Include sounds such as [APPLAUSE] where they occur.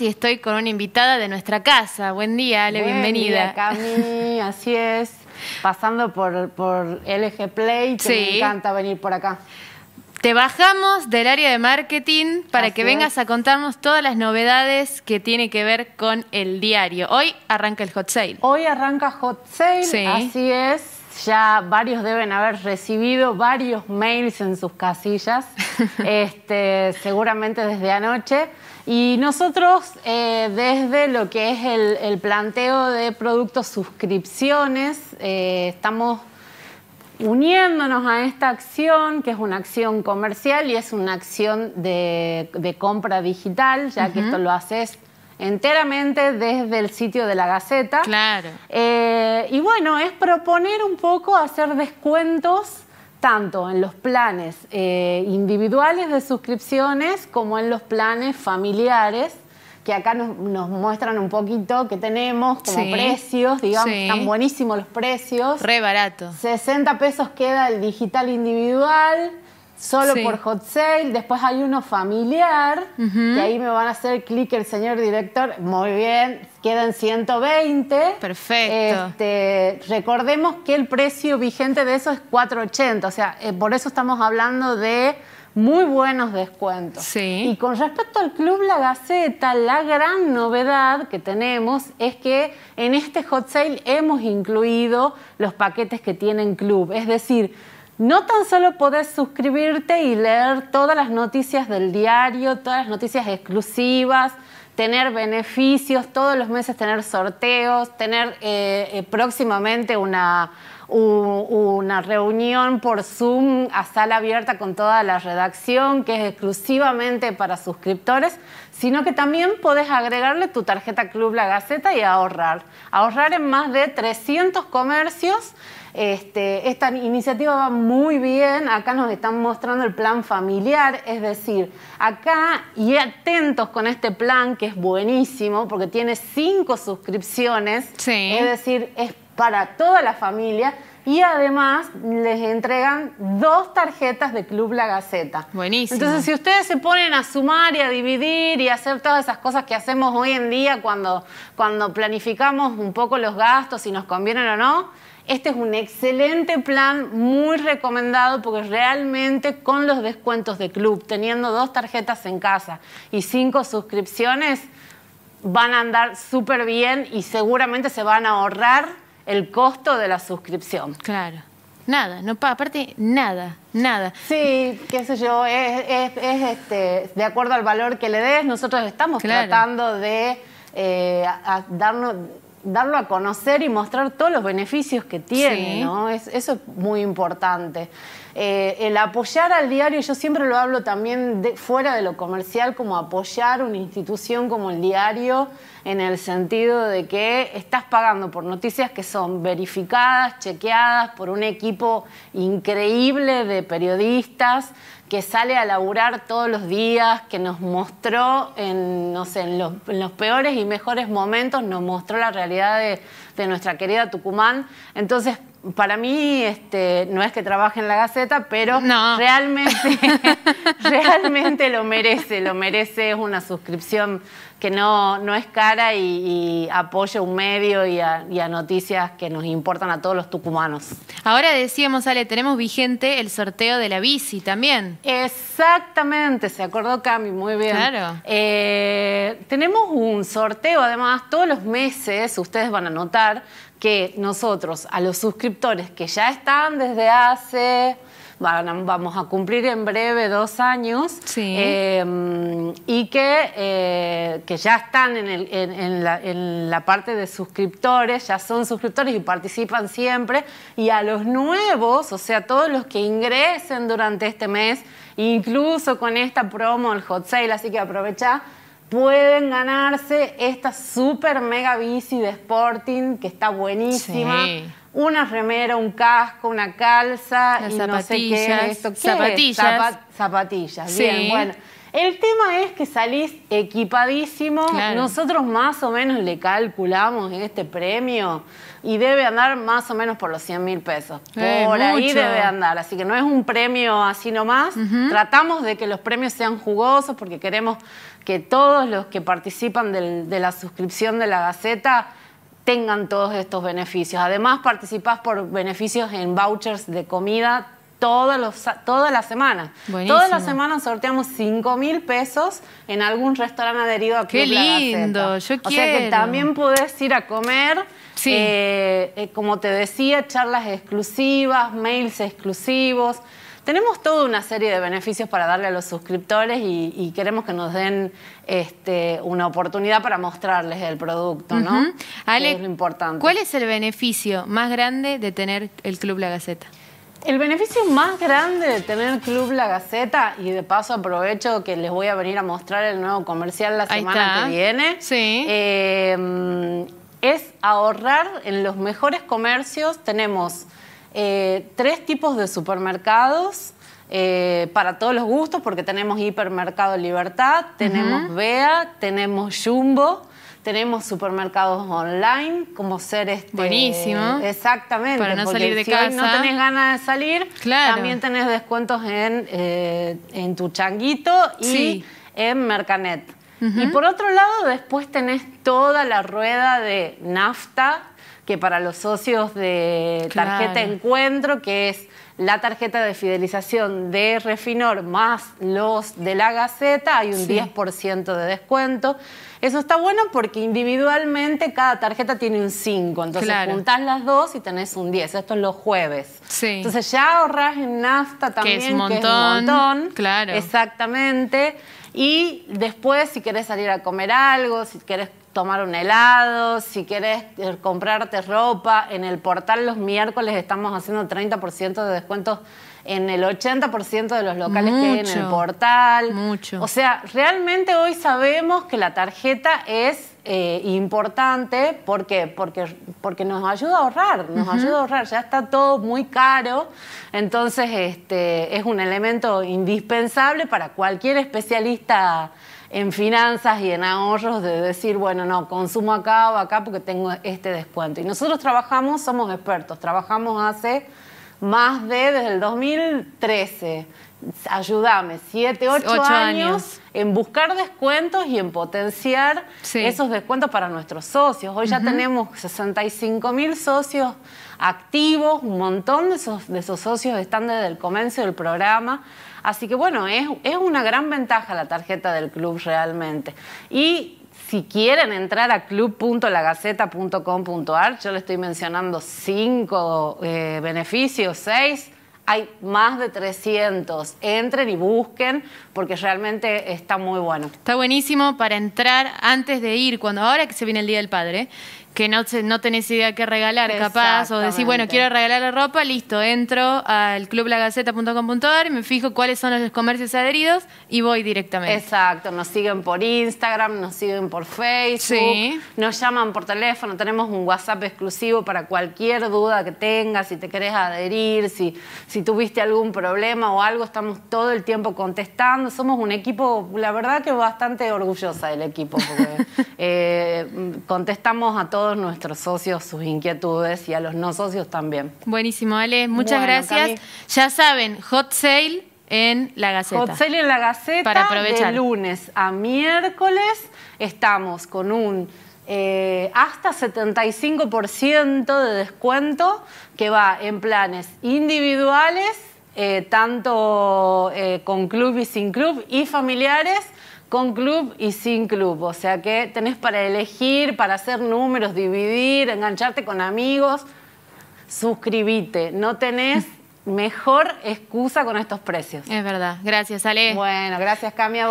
Y estoy con una invitada de nuestra casa. Buen día, Ale, bienvenida. [LAUGHS] así es. Pasando por, por LG Play, que me encanta venir por acá. Te bajamos del área de marketing para que vengas a contarnos todas las novedades que tiene que ver con el diario. Hoy arranca el hot sale. Hoy arranca hot sale, así es. Ya varios deben haber recibido varios mails en sus casillas, [LAUGHS] este, seguramente desde anoche. Y nosotros, eh, desde lo que es el, planteo de productos suscripciones, eh, estamos uniéndonos a esta acción, que es una acción comercial y es una acción de, compra digital, ya que esto lo haces enteramente desde el sitio de la Gaceta. Claro. Eh, y bueno, es proponer un poco hacer descuentos tanto en los planes eh, individuales de suscripciones como en los planes familiares que acá nos, muestran un poquito que tenemos como precios, digamos, están buenísimos los precios. Re barato. 60 pesos queda el digital individual, solo por hot sale. Después hay uno familiar, ...y que ahí me van a hacer clic el señor director. Muy bien, quedan 120. Perfecto. Este, recordemos que el precio vigente de eso es 480, o sea, eh, por eso estamos hablando de muy buenos descuentos. Y con respecto al Club La Gaceta, la gran novedad que tenemos es que en este hot sale hemos incluido los paquetes que tienen club, es decir, no tan solo podés suscribirte y leer todas las noticias del diario, todas las noticias exclusivas, tener beneficios, todos los meses tener sorteos, tener eh, eh, próximamente una una reunión por Zoom a sala abierta con toda la redacción, que es exclusivamente para suscriptores, sino que también puedes agregarle tu tarjeta Club La Gaceta y ahorrar. Ahorrar en más de 300 comercios. Este, esta iniciativa va muy bien, acá nos están mostrando el plan familiar, es decir, acá y atentos con este plan que es buenísimo porque tiene cinco suscripciones, es decir, es para toda la familia y además les entregan dos tarjetas de Club La Gaceta. Buenísimo. Entonces, si ustedes se ponen a sumar y a dividir y hacer todas esas cosas que hacemos hoy en día cuando, cuando planificamos un poco los gastos, si nos convienen o no, este es un excelente plan, muy recomendado, porque realmente con los descuentos de club, teniendo dos tarjetas en casa y cinco suscripciones, van a andar súper bien y seguramente se van a ahorrar el costo de la suscripción. Claro. Nada, no aparte nada, nada. Sí, qué sé yo, es, este, de acuerdo al valor que le des, nosotros estamos tratando de eh, darnos darlo a conocer y mostrar todos los beneficios que tiene, ¿no? eso es muy importante. Eh, el apoyar al diario, yo siempre lo hablo también fuera de lo comercial, como apoyar una institución como el diario, en el sentido de que estás pagando por noticias que son verificadas, chequeadas por un equipo increíble de periodistas que sale a laburar todos los días, que nos mostró en, los, peores y mejores momentos, nos mostró la realidad de, de nuestra querida Tucumán. Entonces, para mí este, no es que trabaje en la Gaceta, pero realmente, [LAUGHS] [LAUGHS] realmente lo merece, lo merece, es una suscripción que no, no es cara y, y apoya un medio y a, noticias que nos importan a todos los tucumanos. Ahora decíamos, Ale, tenemos vigente el sorteo de la bici también. Exactamente, se acordó Cami, muy bien. Claro. Eh, tenemos un sorteo, además, todos los meses, ustedes van a notar que nosotros a los suscriptores que ya están desde hace vamos a cumplir en breve dos años em, y que, eh, que ya están en, en, la, en, la, parte de suscriptores, ya son suscriptores y participan siempre. Y a los nuevos, o sea, todos los que ingresen durante este mes, incluso con esta promo, el hot sale, así que aprovecha pueden ganarse esta super mega bici de Sporting que está buenísima una remera, un casco, una calza y no sé qué zapatillas. zapatillas, bien, bueno. El tema es que salís equipadísimo. Nosotros más o menos le calculamos en este premio y debe andar más o menos por los 100 mil pesos. Eh, por ahí debe andar. Así que no es un premio así nomás. Tratamos de que los premios sean jugosos porque queremos que todos los que participan de la suscripción de la Gaceta tengan todos estos beneficios. Además, participas por beneficios en vouchers de comida todos las todas las semanas. Todas las semanas sorteamos 5 mil pesos en algún restaurante adherido a que ¡Qué lindo! O sea que también podés ir a comer. Eh, eh, como te decía, charlas exclusivas, mails exclusivos. Tenemos toda una serie de beneficios para darle a los suscriptores y, queremos que nos den este, una oportunidad para mostrarles el producto, ¿no? lo importante. ¿cuál es el beneficio más grande de tener el Club La Gaceta? El beneficio más grande de tener el Club La Gaceta, y de paso aprovecho que les voy a venir a mostrar el nuevo comercial la semana que viene, sí. Eh, es ahorrar en los mejores comercios. Tenemos eh, tres tipos de supermercados eh, para todos los gustos, porque tenemos Hipermercado Libertad, tenemos Bea, tenemos Jumbo. Tenemos supermercados online, como ser este. Buenísimo. Exactamente. Para no salir de casa. si no tenés ganas de salir, también tenés descuentos en, eh, tu changuito y en Mercanet. Y por otro lado, después tenés toda la rueda de nafta, que para los socios de tarjeta encuentro, que es la tarjeta de fidelización de Refinor más los de la Gaceta, hay un 10% de descuento. Eso está bueno porque individualmente cada tarjeta tiene un 5, entonces juntás las dos y tenés un 10, esto es los jueves. Sí. Entonces ya ahorras en nafta también, que es, un montón. Claro. Exactamente. Y después, si querés salir a comer algo, si querés tomar un helado, si quieres comprarte ropa. En el portal los miércoles estamos haciendo 30% de descuentos en el 80% de los locales que hay en el portal. Mucho. O sea, realmente hoy sabemos que la tarjeta es eh, importante Porque, porque nos ayuda a ahorrar, nos ayuda a ahorrar, ya está todo muy caro, entonces este, es un elemento indispensable para cualquier especialista en finanzas y en ahorros de decir, bueno, no, consumo acá o acá porque tengo este descuento. Y nosotros trabajamos, somos expertos, trabajamos hace más de, desde el 2013, ayúdame, 7, ocho años, en buscar descuentos y en potenciar esos descuentos para nuestros socios. Hoy ya tenemos 65 mil socios activos, un montón de esos, de esos socios están desde el comienzo del programa Así que bueno, es, es una gran ventaja la tarjeta del club realmente. Y si quieren entrar a club.lagaceta.com.ar, yo le estoy mencionando cinco eh, beneficios, seis. Hay más de 300. Entren y busquen porque realmente está muy bueno. Está buenísimo para entrar antes de ir, cuando ahora que se viene el Día del Padre que no, tenés idea qué regalar, capaz, o decís, bueno, quiero regalar la ropa, listo, entro al clublagaceta.com.ar, me fijo cuáles son los comercios adheridos y voy directamente. Exacto, nos siguen por Instagram, nos siguen por Facebook, nos llaman por teléfono, tenemos un WhatsApp exclusivo para cualquier duda que tengas, si te querés adherir, si, si tuviste algún problema o algo, estamos todo el tiempo contestando, somos un equipo, la verdad que bastante orgullosa del equipo, porque [LAUGHS] eh, contestamos a todos nuestros socios sus inquietudes y a los no socios también. Buenísimo, Ale. Muchas gracias. Ya saben, hot sale en la Gaceta. Hot sale en la Gaceta. Para aprovechar. De lunes a miércoles estamos con un eh, hasta 75% de descuento que va en planes individuales eh, tanto eh, con club y sin club, y familiares con club y sin club. O sea que tenés para elegir, para hacer números, dividir, engancharte con amigos. Suscribite, no tenés mejor excusa con estos precios. Es verdad. Gracias, Ale. Bueno, gracias, Cami,